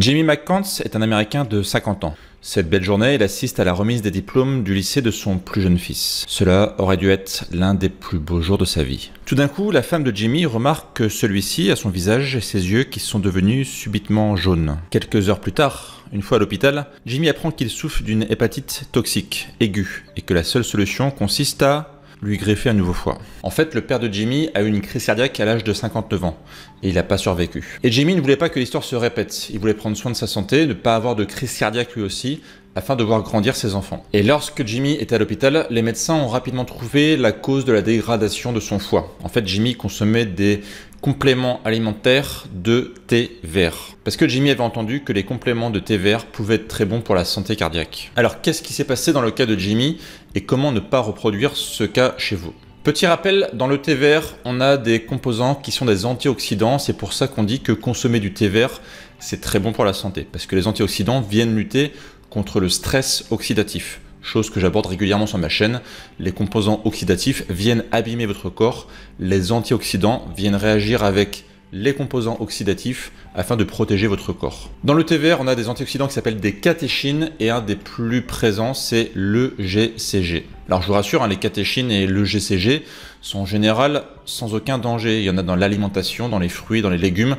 Jimmy McCants est un Américain de 50 ans. Cette belle journée, il assiste à la remise des diplômes du lycée de son plus jeune fils. Cela aurait dû être l'un des plus beaux jours de sa vie. Tout d'un coup, la femme de Jimmy remarque que celui-ci a son visage et ses yeux qui sont devenus subitement jaunes. Quelques heures plus tard, une fois à l'hôpital, Jimmy apprend qu'il souffre d'une hépatite toxique, aiguë, et que la seule solution consiste à lui greffer un nouveau foie. En fait, le père de Jimmy a eu une crise cardiaque à l'âge de 59 ans et il n'a pas survécu. Et Jimmy ne voulait pas que l'histoire se répète. Il voulait prendre soin de sa santé, ne pas avoir de crise cardiaque lui aussi, afin de voir grandir ses enfants. Et lorsque Jimmy était à l'hôpital, les médecins ont rapidement trouvé la cause de la dégradation de son foie. En fait, Jimmy consommait des compléments alimentaires de thé vert. Parce que Jimmy avait entendu que les compléments de thé vert pouvaient être très bons pour la santé cardiaque. Alors qu'est-ce qui s'est passé dans le cas de Jimmy et comment ne pas reproduire ce cas chez vous Petit rappel, dans le thé vert, on a des composants qui sont des antioxydants, c'est pour ça qu'on dit que consommer du thé vert, c'est très bon pour la santé, parce que les antioxydants viennent lutter contre le stress oxydatif chose que j'aborde régulièrement sur ma chaîne, les composants oxydatifs viennent abîmer votre corps, les antioxydants viennent réagir avec les composants oxydatifs afin de protéger votre corps. Dans le thé vert, on a des antioxydants qui s'appellent des catéchines et un des plus présents, c'est le GCG. Alors je vous rassure, hein, les catéchines et le GCG sont en général sans aucun danger. Il y en a dans l'alimentation, dans les fruits, dans les légumes,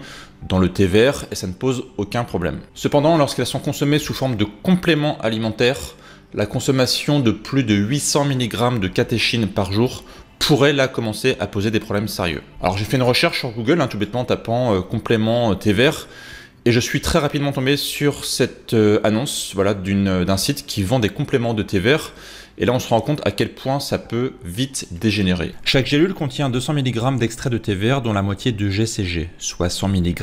dans le thé vert et ça ne pose aucun problème. Cependant, lorsqu'elles sont consommées sous forme de compléments alimentaires, la consommation de plus de 800 mg de catéchine par jour pourrait là commencer à poser des problèmes sérieux. Alors j'ai fait une recherche sur Google, hein, tout bêtement en tapant euh, complément euh, thé vert, et je suis très rapidement tombé sur cette euh, annonce voilà, d'un site qui vend des compléments de thé vert. Et là, on se rend compte à quel point ça peut vite dégénérer. Chaque gélule contient 200 mg d'extrait de thé vert, dont la moitié de GCG, soit 100 mg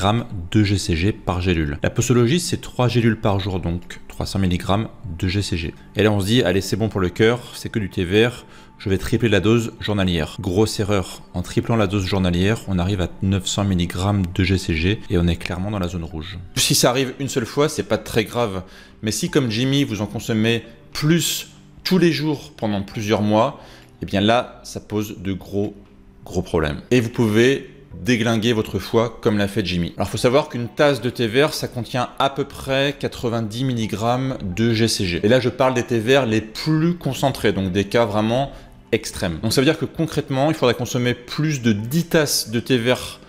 de GCG par gélule. La posologie, c'est 3 gélules par jour, donc 300 mg de GCG. Et là on se dit, allez c'est bon pour le cœur, c'est que du thé vert, je vais tripler la dose journalière. Grosse erreur, en triplant la dose journalière, on arrive à 900 mg de GCG et on est clairement dans la zone rouge. Si ça arrive une seule fois, c'est pas très grave, mais si comme Jimmy, vous en consommez plus tous les jours pendant plusieurs mois, et eh bien là, ça pose de gros, gros problèmes. Et vous pouvez déglinguer votre foie comme l'a fait Jimmy. Alors il faut savoir qu'une tasse de thé vert, ça contient à peu près 90 mg de GCG. Et là, je parle des thés verts les plus concentrés, donc des cas vraiment extrêmes. Donc ça veut dire que concrètement, il faudrait consommer plus de 10 tasses de thé vert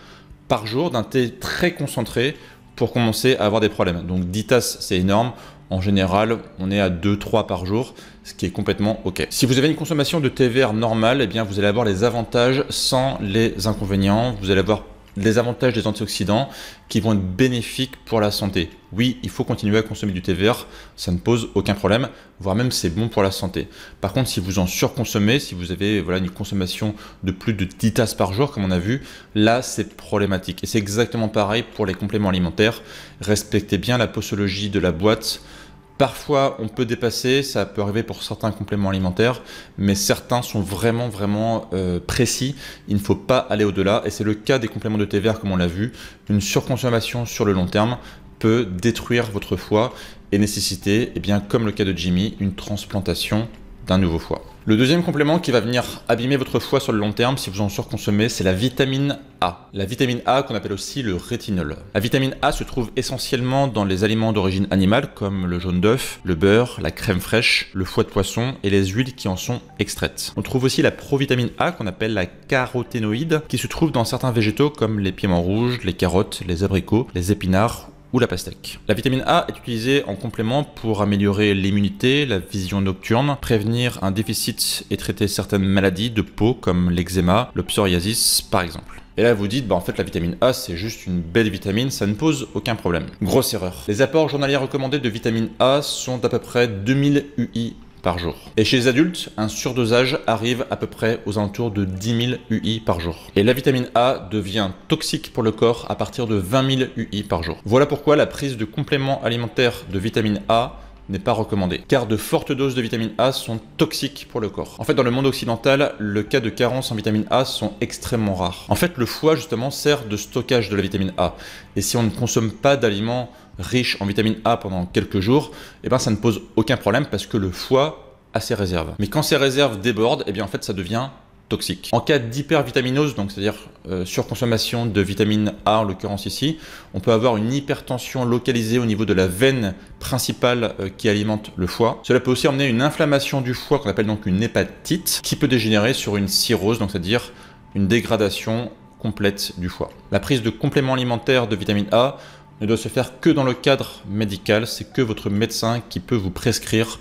par jour, d'un thé très concentré, pour commencer à avoir des problèmes. Donc 10 tasses, c'est énorme. En général, on est à 2-3 par jour, ce qui est complètement OK. Si vous avez une consommation de TVR normale, eh bien vous allez avoir les avantages sans les inconvénients. Vous allez avoir les avantages des antioxydants qui vont être bénéfiques pour la santé. Oui, il faut continuer à consommer du thé vert, ça ne pose aucun problème, voire même c'est bon pour la santé. Par contre, si vous en surconsommez, si vous avez voilà, une consommation de plus de 10 tasses par jour, comme on a vu, là c'est problématique. Et c'est exactement pareil pour les compléments alimentaires. Respectez bien la posologie de la boîte Parfois, on peut dépasser, ça peut arriver pour certains compléments alimentaires, mais certains sont vraiment, vraiment euh, précis. Il ne faut pas aller au-delà, et c'est le cas des compléments de thé vert, comme on l'a vu. Une surconsommation sur le long terme peut détruire votre foie et nécessiter, eh bien, comme le cas de Jimmy, une transplantation d'un nouveau foie. Le deuxième complément qui va venir abîmer votre foie sur le long terme si vous en surconsommez, c'est la vitamine A. La vitamine A qu'on appelle aussi le rétinol. La vitamine A se trouve essentiellement dans les aliments d'origine animale comme le jaune d'œuf, le beurre, la crème fraîche, le foie de poisson et les huiles qui en sont extraites. On trouve aussi la provitamine A qu'on appelle la caroténoïde qui se trouve dans certains végétaux comme les piments rouges, les carottes, les abricots, les épinards ou la pastèque. La vitamine A est utilisée en complément pour améliorer l'immunité, la vision nocturne, prévenir un déficit et traiter certaines maladies de peau comme l'eczéma, le psoriasis par exemple. Et là, vous dites, bah en fait, la vitamine A, c'est juste une belle vitamine, ça ne pose aucun problème. Grosse erreur. Les apports journaliers recommandés de vitamine A sont à peu près 2000 UI par jour. Et chez les adultes, un surdosage arrive à peu près aux alentours de 10 000 UI par jour. Et la vitamine A devient toxique pour le corps à partir de 20 000 UI par jour. Voilà pourquoi la prise de compléments alimentaires de vitamine A n'est pas recommandé. car de fortes doses de vitamine A sont toxiques pour le corps. En fait, dans le monde occidental, le cas de carence en vitamine A sont extrêmement rares. En fait, le foie, justement, sert de stockage de la vitamine A. Et si on ne consomme pas d'aliments riches en vitamine A pendant quelques jours, eh bien, ça ne pose aucun problème parce que le foie a ses réserves. Mais quand ces réserves débordent, eh bien, en fait, ça devient en cas d'hypervitaminose, donc c'est-à-dire euh, surconsommation de vitamine A en l'occurrence ici, on peut avoir une hypertension localisée au niveau de la veine principale euh, qui alimente le foie. Cela peut aussi emmener une inflammation du foie qu'on appelle donc une hépatite qui peut dégénérer sur une cirrhose, donc c'est-à-dire une dégradation complète du foie. La prise de compléments alimentaires de vitamine A ne doit se faire que dans le cadre médical, c'est que votre médecin qui peut vous prescrire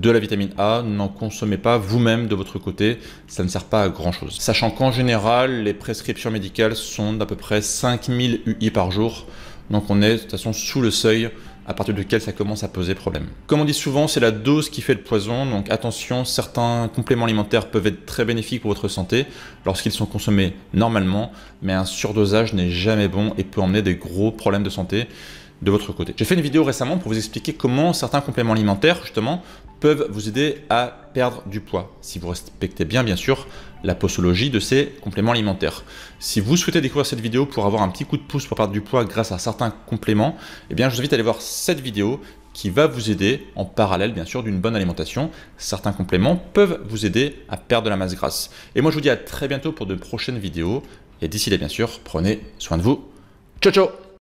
de la vitamine A, n'en consommez pas vous-même de votre côté, ça ne sert pas à grand-chose. Sachant qu'en général, les prescriptions médicales sont d'à peu près 5000 UI par jour, donc on est de toute façon sous le seuil à partir duquel ça commence à poser problème. Comme on dit souvent, c'est la dose qui fait le poison, donc attention, certains compléments alimentaires peuvent être très bénéfiques pour votre santé lorsqu'ils sont consommés normalement, mais un surdosage n'est jamais bon et peut emmener des gros problèmes de santé de votre côté. J'ai fait une vidéo récemment pour vous expliquer comment certains compléments alimentaires, justement, peuvent vous aider à perdre du poids, si vous respectez bien, bien sûr, la posologie de ces compléments alimentaires. Si vous souhaitez découvrir cette vidéo pour avoir un petit coup de pouce pour perdre du poids grâce à certains compléments, eh bien, je vous invite à aller voir cette vidéo qui va vous aider en parallèle bien sûr d'une bonne alimentation. Certains compléments peuvent vous aider à perdre de la masse grasse. Et moi je vous dis à très bientôt pour de prochaines vidéos. Et d'ici là bien sûr, prenez soin de vous. Ciao ciao